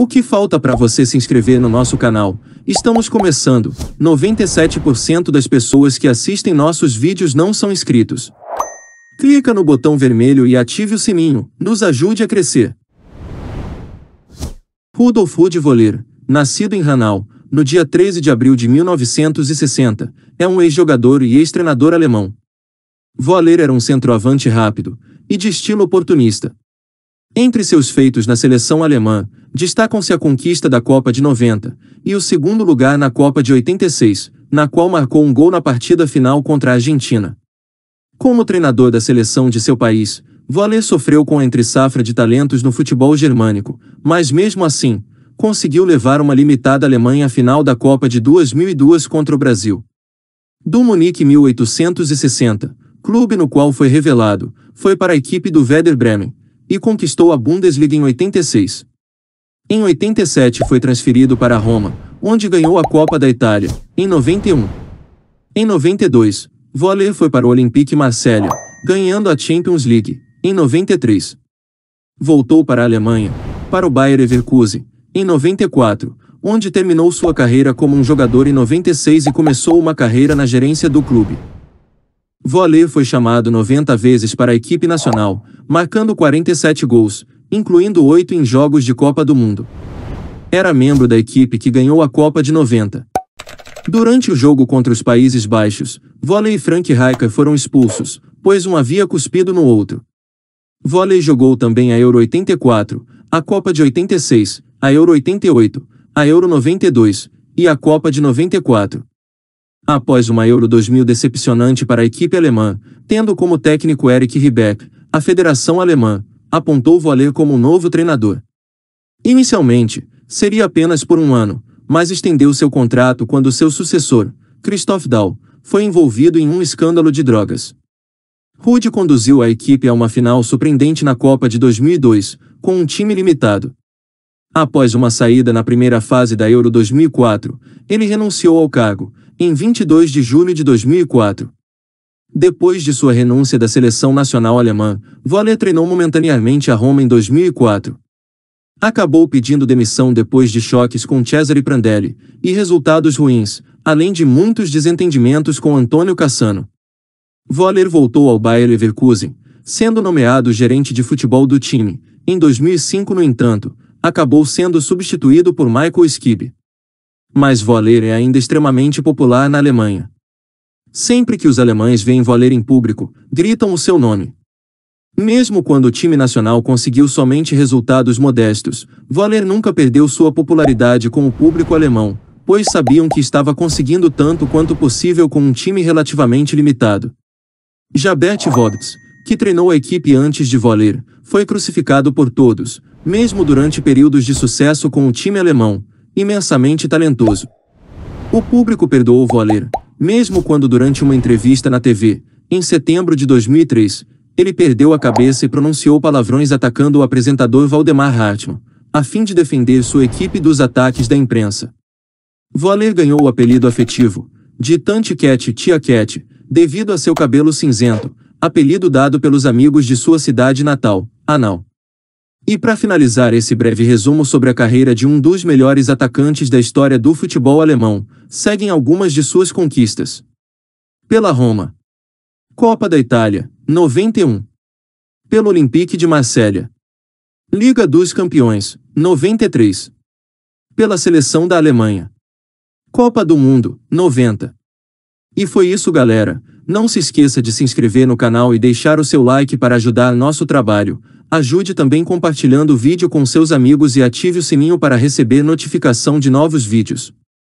O que falta para você se inscrever no nosso canal? Estamos começando. 97% das pessoas que assistem nossos vídeos não são inscritos. Clica no botão vermelho e ative o sininho. Nos ajude a crescer. Rudolf Voler, nascido em Hanau, no dia 13 de abril de 1960, é um ex-jogador e ex-treinador alemão. Voler era um centroavante rápido e de estilo oportunista, entre seus feitos na seleção alemã, destacam-se a conquista da Copa de 90 e o segundo lugar na Copa de 86, na qual marcou um gol na partida final contra a Argentina. Como treinador da seleção de seu país, Volley sofreu com a entre-safra de talentos no futebol germânico, mas mesmo assim, conseguiu levar uma limitada Alemanha à final da Copa de 2002 contra o Brasil. Do Munique 1860, clube no qual foi revelado, foi para a equipe do Werder Bremen, e conquistou a Bundesliga em 86. Em 87 foi transferido para Roma, onde ganhou a Copa da Itália, em 91. Em 92, Voller foi para o Olympique Marselha, ganhando a Champions League, em 93. Voltou para a Alemanha, para o Bayer Leverkusen, em 94, onde terminou sua carreira como um jogador em 96 e começou uma carreira na gerência do clube. Volley foi chamado 90 vezes para a equipe nacional, marcando 47 gols, incluindo 8 em jogos de Copa do Mundo. Era membro da equipe que ganhou a Copa de 90. Durante o jogo contra os Países Baixos, Volley e Frank Rijkaard foram expulsos, pois um havia cuspido no outro. Volley jogou também a Euro 84, a Copa de 86, a Euro 88, a Euro 92 e a Copa de 94. Após uma Euro 2000 decepcionante para a equipe alemã, tendo como técnico Eric Ribeck, a Federação Alemã apontou Voller como um novo treinador. Inicialmente, seria apenas por um ano, mas estendeu seu contrato quando seu sucessor, Christoph Dahl, foi envolvido em um escândalo de drogas. Rude conduziu a equipe a uma final surpreendente na Copa de 2002, com um time limitado. Após uma saída na primeira fase da Euro 2004, ele renunciou ao cargo, em 22 de julho de 2004. Depois de sua renúncia da seleção nacional alemã, Voller treinou momentaneamente a Roma em 2004. Acabou pedindo demissão depois de choques com Cesare Prandelli e resultados ruins, além de muitos desentendimentos com Antônio Cassano. Voller voltou ao Bayer Leverkusen, sendo nomeado gerente de futebol do time. Em 2005, no entanto, acabou sendo substituído por Michael Skibbe mas Voller é ainda extremamente popular na Alemanha. Sempre que os alemães veem Voller em público, gritam o seu nome. Mesmo quando o time nacional conseguiu somente resultados modestos, Voller nunca perdeu sua popularidade com o público alemão, pois sabiam que estava conseguindo tanto quanto possível com um time relativamente limitado. Jabert Vogts, que treinou a equipe antes de Voller, foi crucificado por todos, mesmo durante períodos de sucesso com o time alemão, imensamente talentoso. O público perdoou Voller, mesmo quando durante uma entrevista na TV, em setembro de 2003, ele perdeu a cabeça e pronunciou palavrões atacando o apresentador Valdemar Hartmann, a fim de defender sua equipe dos ataques da imprensa. Voller ganhou o apelido afetivo de Tante Cat Tia Cat, devido a seu cabelo cinzento, apelido dado pelos amigos de sua cidade natal, Anal. E para finalizar esse breve resumo sobre a carreira de um dos melhores atacantes da história do futebol alemão, seguem algumas de suas conquistas. Pela Roma. Copa da Itália, 91. Pelo Olympique de Marselha. Liga dos Campeões, 93. Pela seleção da Alemanha. Copa do Mundo, 90. E foi isso, galera. Não se esqueça de se inscrever no canal e deixar o seu like para ajudar nosso trabalho. Ajude também compartilhando o vídeo com seus amigos e ative o sininho para receber notificação de novos vídeos.